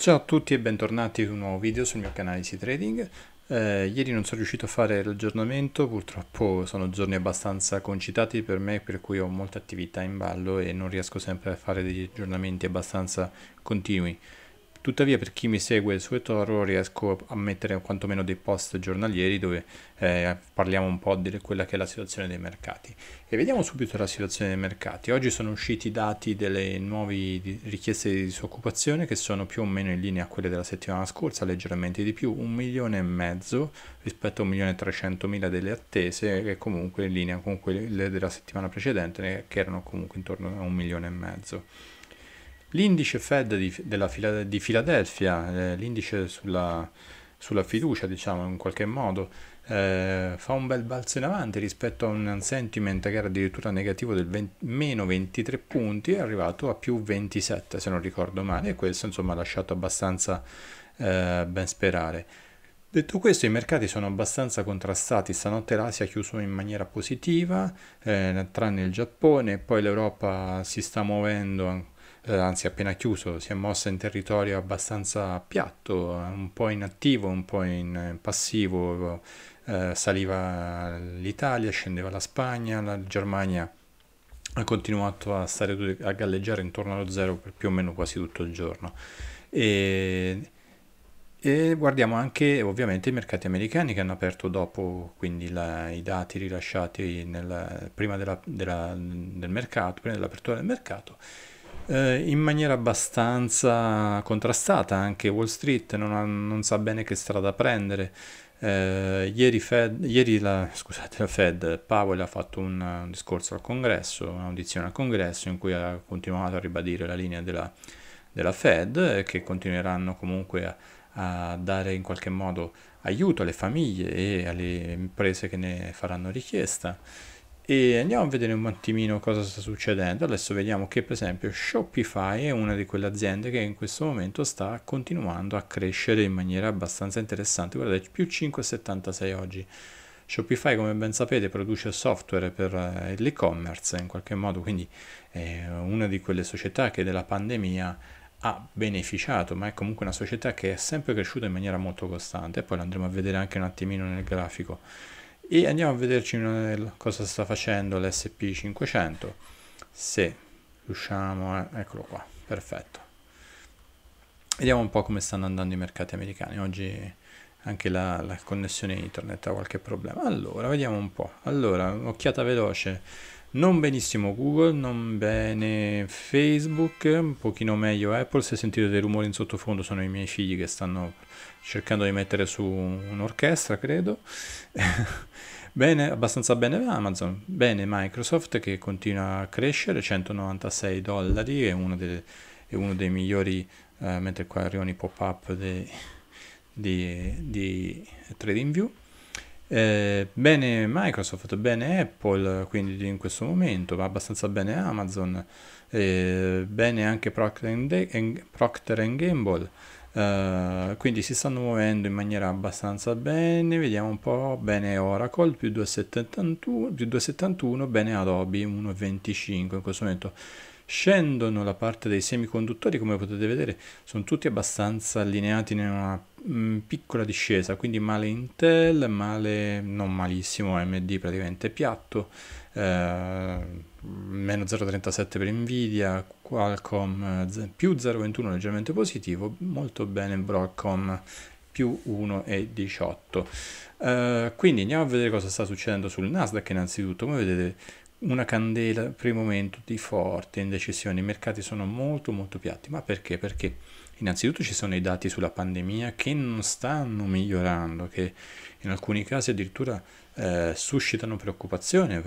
Ciao a tutti e bentornati su un nuovo video sul mio canale di Trading. Eh, ieri non sono riuscito a fare l'aggiornamento, purtroppo sono giorni abbastanza concitati per me per cui ho molte attività in ballo e non riesco sempre a fare degli aggiornamenti abbastanza continui. Tuttavia per chi mi segue su eToro riesco a mettere quantomeno dei post giornalieri dove eh, parliamo un po' di quella che è la situazione dei mercati. E vediamo subito la situazione dei mercati. Oggi sono usciti i dati delle nuove richieste di disoccupazione che sono più o meno in linea a quelle della settimana scorsa, leggermente di più, un milione e mezzo rispetto a un milione e trecentomila delle attese che comunque in linea con quelle della settimana precedente che erano comunque intorno a un milione e mezzo. L'indice Fed di, della, di Filadelfia, eh, l'indice sulla, sulla, fiducia, diciamo in qualche modo, eh, fa un bel balzo in avanti rispetto a un sentiment che era addirittura negativo del 20, meno 23 punti, è arrivato a più 27 se non ricordo male, e questo insomma ha lasciato abbastanza eh, ben sperare. Detto questo, i mercati sono abbastanza contrastati. Stanotte l'Asia ha chiuso in maniera positiva, eh, tranne il Giappone, poi l'Europa si sta muovendo eh, anzi appena chiuso, si è mossa in territorio abbastanza piatto, eh, un po' in attivo, un po' in passivo, eh, saliva l'Italia, scendeva la Spagna, la Germania ha continuato a, stare, a galleggiare intorno allo zero per più o meno quasi tutto il giorno. E, e guardiamo anche ovviamente i mercati americani che hanno aperto dopo, quindi la, i dati rilasciati nel, prima della, della, del mercato, prima dell'apertura del mercato eh, in maniera abbastanza contrastata, anche Wall Street non, ha, non sa bene che strada prendere. Eh, ieri, Fed, ieri la, scusate, la, Fed, Powell ha fatto un, un discorso al congresso, un'audizione al congresso in cui ha continuato a ribadire la linea della, della Fed eh, che continueranno comunque a, a, dare in qualche modo aiuto alle famiglie e alle imprese che ne faranno richiesta e andiamo a vedere un attimino cosa sta succedendo adesso vediamo che per esempio Shopify è una di quelle aziende che in questo momento sta continuando a crescere in maniera abbastanza interessante guardate più 5,76 oggi Shopify, come ben sapete, produce software per eh, l'e-commerce in qualche modo, quindi è una di quelle società che della pandemia ha beneficiato, ma è comunque una società che è sempre cresciuta in maniera molto costante. Poi lo andremo a vedere anche un attimino nel grafico e andiamo a vederci cosa sta facendo l'SP500 se riusciamo a... Eh, eccolo qua, perfetto vediamo un po' come stanno andando i mercati americani oggi anche la, la connessione internet ha qualche problema allora vediamo un po' allora un'occhiata veloce non benissimo Google, non bene Facebook, un pochino meglio Apple, se sentite dei rumori in sottofondo sono i miei figli che stanno cercando di mettere su un'orchestra, credo. bene, abbastanza bene Amazon, bene Microsoft che continua a crescere, 196 dollari, è uno, dei, è uno dei migliori, eh, mentre qua arrivano i pop-up di, di, di TradingView. Eh, bene Microsoft, bene Apple, quindi in questo momento, va abbastanza bene Amazon, eh, bene anche Procter, Procter Gamble. Uh, quindi si stanno muovendo in maniera abbastanza bene vediamo un po' bene Oracle più 2,71 più 2,71 bene Adobe 1,25 in questo momento scendono la parte dei semiconduttori come potete vedere sono tutti abbastanza allineati in una mh, mm, piccola discesa quindi male Intel male non malissimo AMD praticamente piatto eh, meno 0,37 per Nvidia Qualcomm eh, z- più 0,21 leggermente positivo molto bene Broadcom più 1,18 uh, eh, quindi andiamo a vedere cosa sta succedendo sul Nasdaq innanzitutto come vedete una candela per il momento di forte indecisione, i mercati sono molto molto piatti, ma perché? Perché innanzitutto ci sono i dati sulla pandemia che non stanno migliorando, che in alcuni casi addirittura eh, suscitano preoccupazione,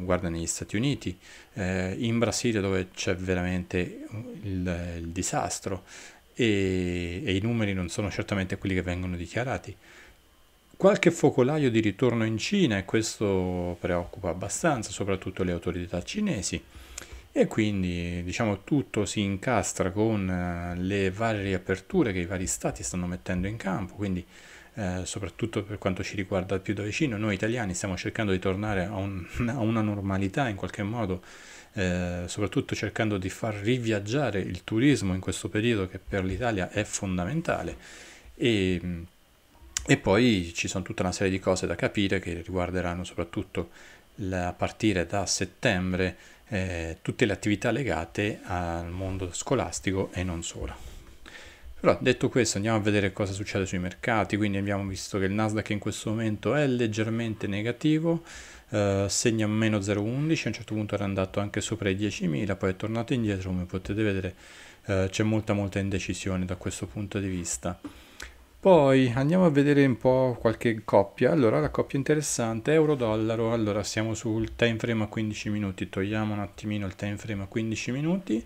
guarda negli Stati Uniti, eh, in Brasile dove c'è veramente il, il disastro e, e i numeri non sono certamente quelli che vengono dichiarati. Qualche focolaio di ritorno in Cina e questo preoccupa abbastanza, soprattutto le autorità cinesi e quindi diciamo tutto si incastra con eh, le varie riaperture che i vari stati stanno mettendo in campo, quindi eh, soprattutto per quanto ci riguarda più da vicino, noi italiani stiamo cercando di tornare a, un, a una normalità in qualche modo, eh, soprattutto cercando di far riviaggiare il turismo in questo periodo che per l'Italia è fondamentale e e poi ci sono tutta una serie di cose da capire che riguarderanno soprattutto la, a partire da settembre eh, tutte le attività legate al mondo scolastico e non solo. Però detto questo andiamo a vedere cosa succede sui mercati, quindi abbiamo visto che il Nasdaq in questo momento è leggermente negativo, eh, segna meno 0,11, a un certo punto era andato anche sopra i 10.000, poi è tornato indietro, come potete vedere eh, c'è molta molta indecisione da questo punto di vista. Poi andiamo a vedere un po' qualche coppia. Allora, la coppia interessante è euro-dollaro. Allora, siamo sul time frame a 15 minuti. Togliamo un attimino il time frame a 15 minuti.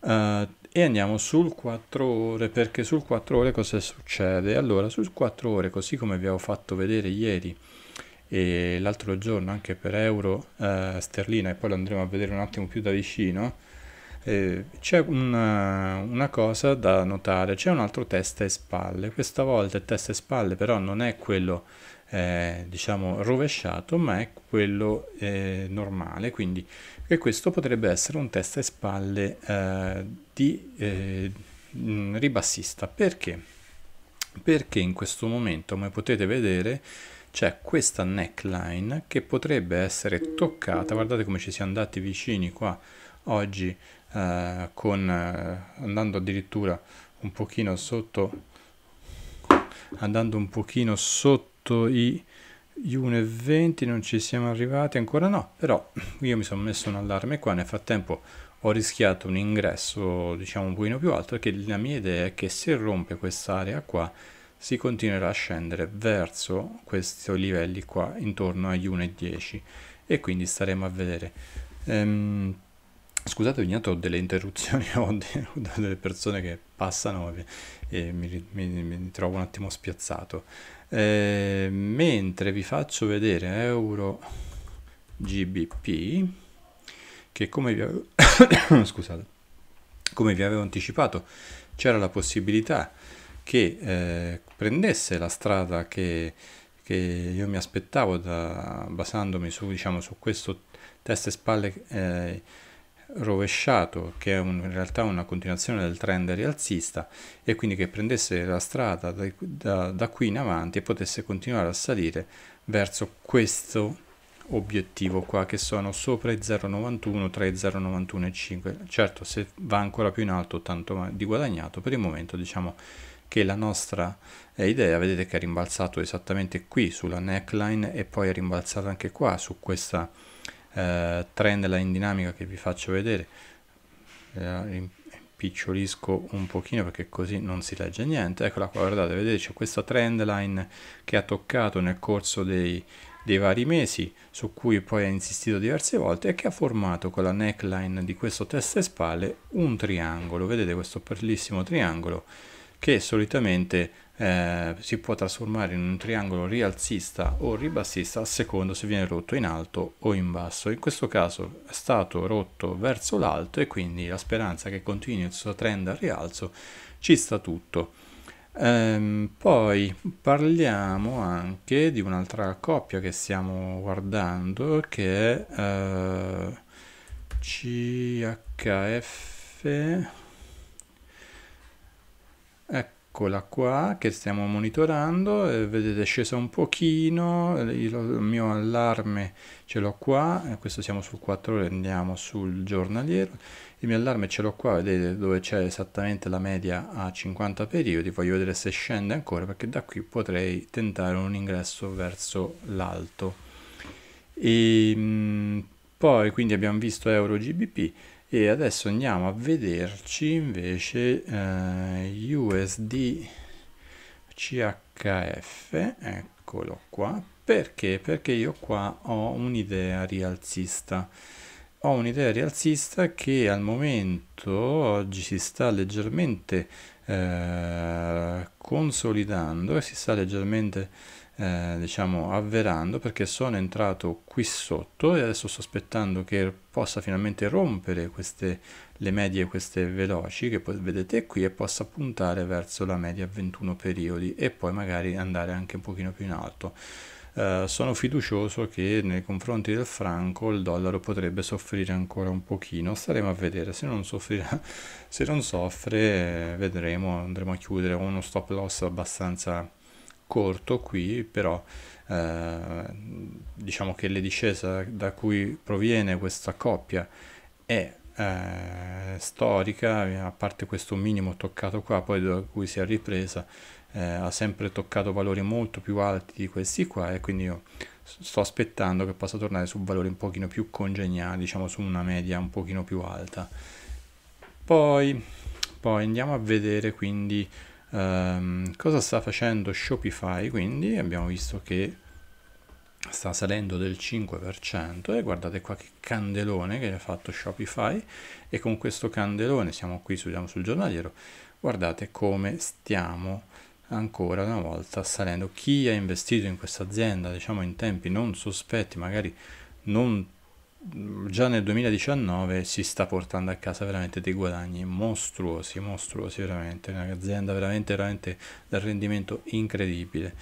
Uh, e andiamo sul 4 ore perché sul 4 ore cosa succede? Allora sul 4 ore così come vi ho fatto vedere ieri e l'altro giorno anche per euro uh, sterlina e poi lo andremo a vedere un attimo più da vicino eh, c'è una, eh, una, cosa da notare, c'è un altro testa e spalle, questa volta il testa e spalle però non è quello eh, diciamo rovesciato ma è quello eh, normale, quindi e questo potrebbe essere un testa e spalle eh, di ribassista, perché? Perché in questo momento come potete vedere c'è questa neckline che potrebbe essere toccata, guardate come ci siamo andati vicini qua oggi eh, con, eh, andando addirittura un pochino sotto andando un pochino sotto i 1,20 non ci siamo arrivati ancora no però io mi sono messo un allarme qua nel frattempo ho rischiato un ingresso diciamo un pochino più alto perché la mia idea è che se rompe quest'area qua si continuerà a scendere verso questi livelli qua intorno agli 1,10 e quindi staremo a vedere. Ehm, scusate ogni tanto ho delle interruzioni ho, delle persone che passano e, mi, mi, mi, trovo un attimo spiazzato e, ehm, mentre vi faccio vedere euro gbp che come vi avevo, scusate, come vi avevo anticipato c'era la possibilità che eh, prendesse la strada che, che, io mi aspettavo da, basandomi su, diciamo, su questo testa e spalle eh, rovesciato che è un, in realtà una continuazione del trend rialzista e quindi che prendesse la strada da, da, da qui in avanti e potesse continuare a salire verso questo obiettivo qua che sono sopra i 0,91 tra i 0,91 e 5 certo se va ancora più in alto tanto di guadagnato per il momento diciamo che la nostra eh, idea vedete che è rimbalzato esattamente qui sulla neckline e poi è rimbalzato anche qua su questa eh, trend line dinamica che vi faccio vedere eh, un pochino perché così non si legge niente eccola qua guardate vedete c'è questa trend line che ha toccato nel corso dei, dei vari mesi su cui poi ha insistito diverse volte e che ha formato con la neckline di questo testa e spalle un triangolo vedete questo bellissimo triangolo che solitamente eh, si può trasformare in un triangolo rialzista o ribassista a secondo se viene rotto in alto o in basso. In questo caso è stato rotto verso l'alto e quindi la speranza che continui il suo trend al rialzo ci sta tutto. Ehm, poi parliamo anche di un'altra coppia che stiamo guardando che è eh, CHF eccola qua che stiamo monitorando eh, vedete è scesa un pochino il mio allarme ce l'ho qua eh, questo siamo sul 4 ore andiamo sul giornaliero il mio allarme ce l'ho qua vedete dove c'è esattamente la media a 50 periodi voglio vedere se scende ancora perché da qui potrei tentare un ingresso verso l'alto ehm, poi quindi abbiamo visto euro gbp e adesso andiamo a vederci invece eh, USD CHF eccolo qua perché perché io qua ho un'idea rialzista ho un'idea rialzista che al momento oggi si sta leggermente eh, consolidando e si sta leggermente eh, diciamo avverando perché sono entrato qui sotto e adesso sto aspettando che possa finalmente rompere queste, le medie queste veloci che vedete qui e possa puntare verso la media 21 periodi e poi magari andare anche un pochino più in alto. Eh, sono fiducioso che nei confronti del franco il dollaro potrebbe soffrire ancora un pochino, staremo a vedere, se non, soffrirà, se non soffre eh, vedremo, andremo a chiudere uno stop loss abbastanza corto qui, però eh, diciamo che le discese da cui proviene questa coppia è eh, storica, a parte questo minimo toccato qua, poi da cui si è ripresa, eh, ha sempre toccato valori molto più alti di questi qua e quindi io sto aspettando che possa tornare su valori un pochino più congeniali, diciamo su una media un pochino più alta. Poi, poi andiamo a vedere quindi Um, cosa sta facendo Shopify? Quindi abbiamo visto che sta salendo del 5% e guardate qua che candelone che ha fatto Shopify e con questo candelone siamo qui sul, sul giornaliero guardate come stiamo ancora una volta salendo chi ha investito in questa azienda diciamo in tempi non sospetti magari non già nel 2019 si sta portando a casa veramente dei guadagni mostruosi, mostruosi veramente, un'azienda veramente, veramente dal rendimento incredibile.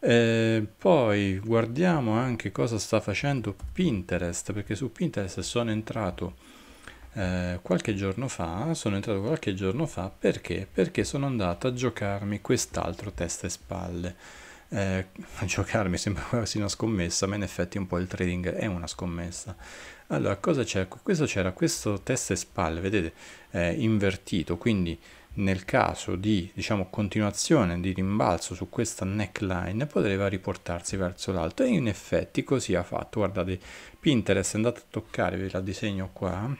Eh, poi guardiamo anche cosa sta facendo Pinterest, perché su Pinterest sono entrato eh, qualche giorno fa, sono entrato qualche giorno fa perché? Perché sono andato a giocarmi quest'altro testa e spalle eh, giocare mi sembra quasi una scommessa, ma in effetti un po' il trading è una scommessa. Allora, cosa c'è? Questo c'era questo testa e spalle, vedete, eh, invertito, quindi nel caso di diciamo, continuazione di rimbalzo su questa neckline potrebbe riportarsi verso l'alto e in effetti così ha fatto guardate Pinterest è andato a toccare ve la disegno qua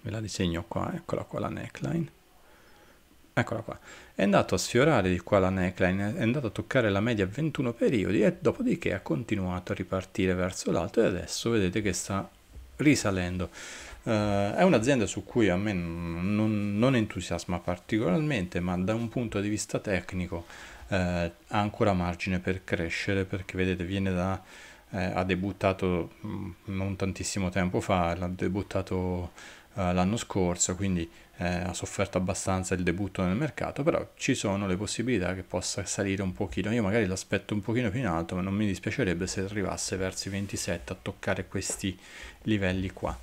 ve la disegno qua eccola qua la neckline Eccola qua. È andato a sfiorare di qua la neckline, è andato a toccare la media 21 periodi e dopodiché ha continuato a ripartire verso l'alto e adesso vedete che sta risalendo. Uh, è un'azienda su cui a me non, non, entusiasma particolarmente, ma da un punto di vista tecnico uh, ha ancora margine per crescere perché vedete viene da... Uh, ha debuttato mm, non tantissimo tempo fa, l'ha debuttato l'anno scorso, quindi eh, ha sofferto abbastanza il debutto nel mercato, però ci sono le possibilità che possa salire un pochino, io magari l'aspetto un pochino più in alto, ma non mi dispiacerebbe se arrivasse verso i 27 a toccare questi livelli qua.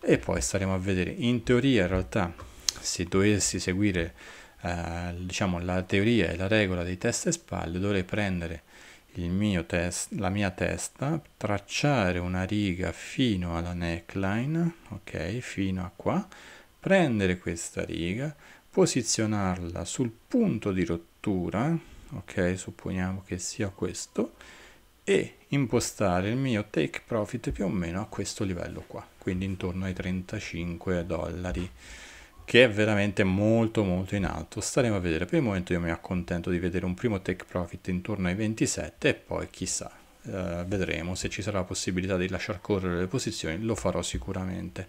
E poi staremo a vedere, in teoria in realtà se dovessi seguire eh, diciamo la teoria e la regola dei test e spalle dovrei prendere test, la mia testa tracciare una riga fino alla neckline ok fino a qua prendere questa riga, posizionarla sul punto di rottura, ok, supponiamo che sia questo, e impostare il mio take profit più o meno a questo livello qua, quindi intorno ai 35 dollari che è veramente molto molto in alto staremo a vedere per il momento io mi accontento di vedere un primo take profit intorno ai 27 e poi chissà eh, vedremo se ci sarà la possibilità di lasciar correre le posizioni lo farò sicuramente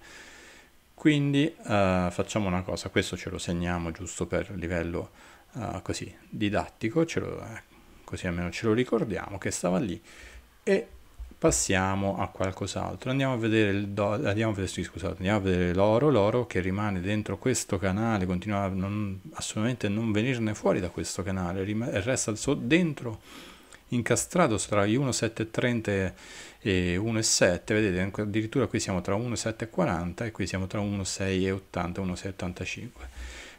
quindi eh, facciamo una cosa, questo ce lo segniamo giusto per livello eh, così didattico, lo, eh, così almeno ce lo ricordiamo che stava lì e passiamo a qualcos'altro. Andiamo a vedere il do, eh, andiamo scusate, andiamo a vedere l'oro, l'oro che rimane dentro questo canale, continua a non, assolutamente non venirne fuori da questo canale, resta dentro incastrato tra i 1,730 e 1,7 vedete addirittura qui siamo tra 1,740 e qui siamo tra 1,680 e 1,685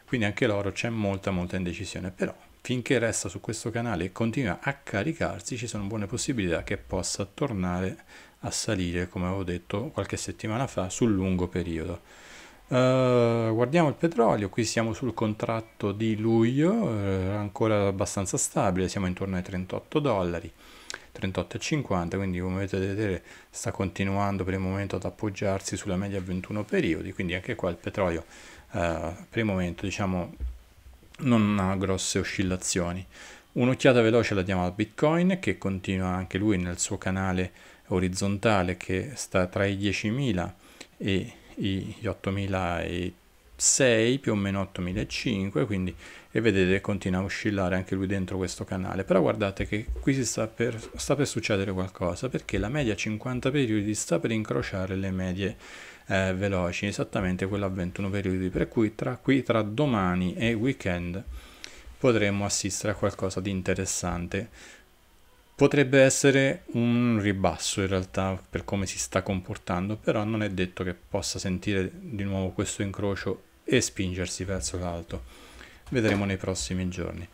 quindi anche l'oro c'è molta molta indecisione però finché resta su questo canale e continua a caricarsi ci sono buone possibilità che possa tornare a salire come avevo detto qualche settimana fa sul lungo periodo eh, guardiamo il petrolio, qui siamo sul contratto di luglio, uh, ancora abbastanza stabile, siamo intorno ai 38 dollari, 38,50, quindi come potete vedere sta continuando per il momento ad appoggiarsi sulla media 21 periodi, quindi anche qua il petrolio uh, per il momento diciamo non ha grosse oscillazioni. Un'occhiata veloce la diamo al Bitcoin che continua anche lui nel suo canale orizzontale che sta tra i 10.000 e gli 8006 più o meno 8005 quindi e vedete continua a oscillare anche lui dentro questo canale però guardate che qui si sta per, sta per succedere qualcosa perché la media 50 periodi sta per incrociare le medie eh, veloci esattamente quella a 21 periodi per cui tra qui tra domani e weekend potremmo assistere a qualcosa di interessante Potrebbe essere un ribasso in realtà per come si sta comportando, però non è detto che possa sentire di nuovo questo incrocio e spingersi verso l'alto. Vedremo nei prossimi giorni.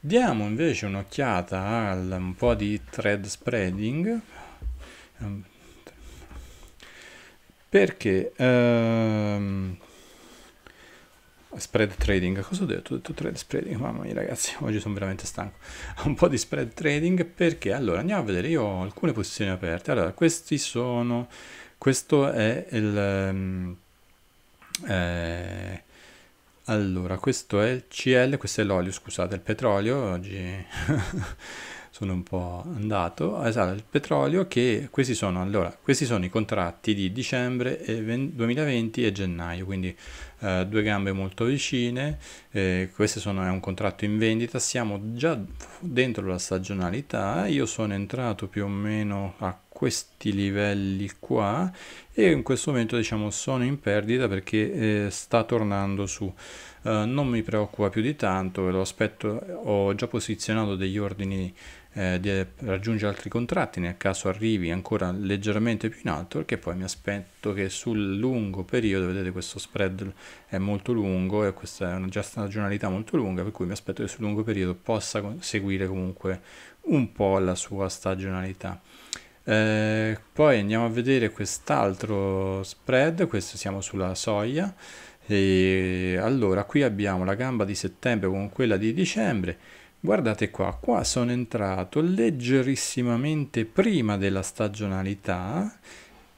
Diamo invece un'occhiata al un po' di thread spreading ehm, perché ehm, Spread trading, cosa ho detto? Ho detto trade spreading, mamma mia ragazzi, oggi sono veramente stanco. Un po' di spread trading perché allora andiamo a vedere, io ho alcune posizioni aperte. Allora, questi sono, questo è il, um, eh, allora, questo è il CL, questo è l'olio, scusate, il petrolio, oggi sono un po' andato, esatto, il petrolio che questi sono, allora, questi sono i contratti di dicembre 2020 e gennaio, quindi eh, due gambe molto vicine, eh, questo sono, è un contratto in vendita, siamo già dentro la stagionalità, io sono entrato più o meno a questi livelli qua e in questo momento diciamo sono in perdita perché eh, sta tornando su. Eh, non mi preoccupa più di tanto, ve lo aspetto, ho già posizionato degli ordini eh, di eh, raggiungere altri contratti nel caso arrivi ancora leggermente più in alto perché poi mi aspetto che sul lungo periodo vedete questo spread è molto lungo e questa è una già stagionalità molto lunga per cui mi aspetto che sul lungo periodo possa seguire comunque un po' la sua stagionalità eh, poi andiamo a vedere quest'altro spread questo siamo sulla soglia e allora qui abbiamo la gamba di settembre con quella di dicembre Guardate qua, qua sono entrato leggerissimamente prima della stagionalità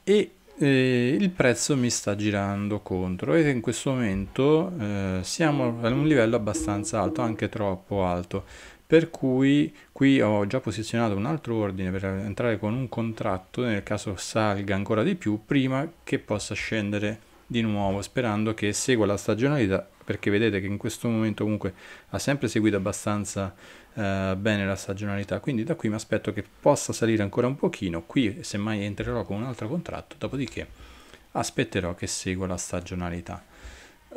e eh, il prezzo mi sta girando contro. Vedete in questo momento eh, siamo a un livello abbastanza alto, anche troppo alto, per cui qui ho già posizionato un altro ordine per entrare con un contratto nel caso salga ancora di più prima che possa scendere di nuovo sperando che segua la stagionalità perché vedete che in questo momento comunque ha sempre seguito abbastanza eh, bene la stagionalità quindi da qui mi aspetto che possa salire ancora un pochino qui semmai entrerò con un altro contratto dopodiché aspetterò che segua la stagionalità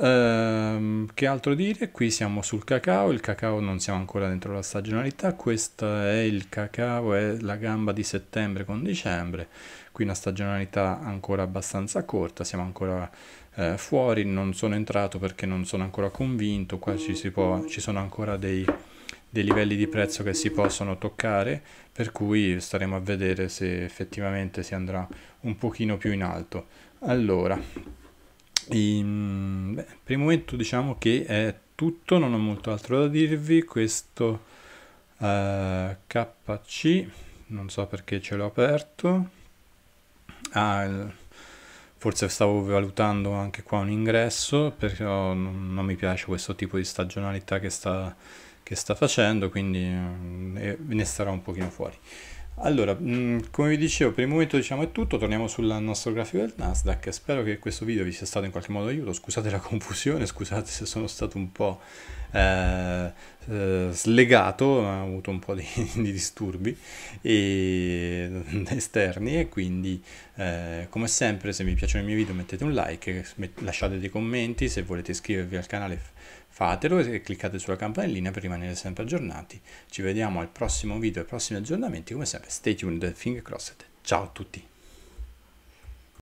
ehm, che altro dire qui siamo sul cacao il cacao non siamo ancora dentro la stagionalità questo è il cacao è la gamba di settembre con dicembre qui una stagionalità ancora abbastanza corta, siamo ancora eh, fuori, non sono entrato perché non sono ancora convinto, qua ci, si può, ci sono ancora dei, dei, livelli di prezzo che si possono toccare, per cui staremo a vedere se effettivamente si andrà un pochino più in alto. Allora, in, beh, per il momento diciamo che è tutto, non ho molto altro da dirvi, questo eh, KC, non so perché ce l'ho aperto, Ah, il... forse stavo valutando anche qua un ingresso, però non, non mi piace questo tipo di stagionalità che sta, che sta facendo, quindi eh, ne starò un pochino fuori. Allora, mm, come vi dicevo, per il momento diciamo è tutto, torniamo sul nostro grafico del Nasdaq, spero che questo video vi sia stato in qualche modo aiuto, scusate la confusione, scusate se sono stato un po' eh, eh slegato, ho avuto un po' di, di disturbi e, esterni e quindi eh, come sempre se vi piacciono i miei video mettete un like, lasciate dei commenti, se volete iscrivervi al canale fatelo e cliccate sulla campanellina per rimanere sempre aggiornati. Ci vediamo al prossimo video e ai prossimi aggiornamenti, come sempre stay tuned, finger crossed. Ciao a tutti!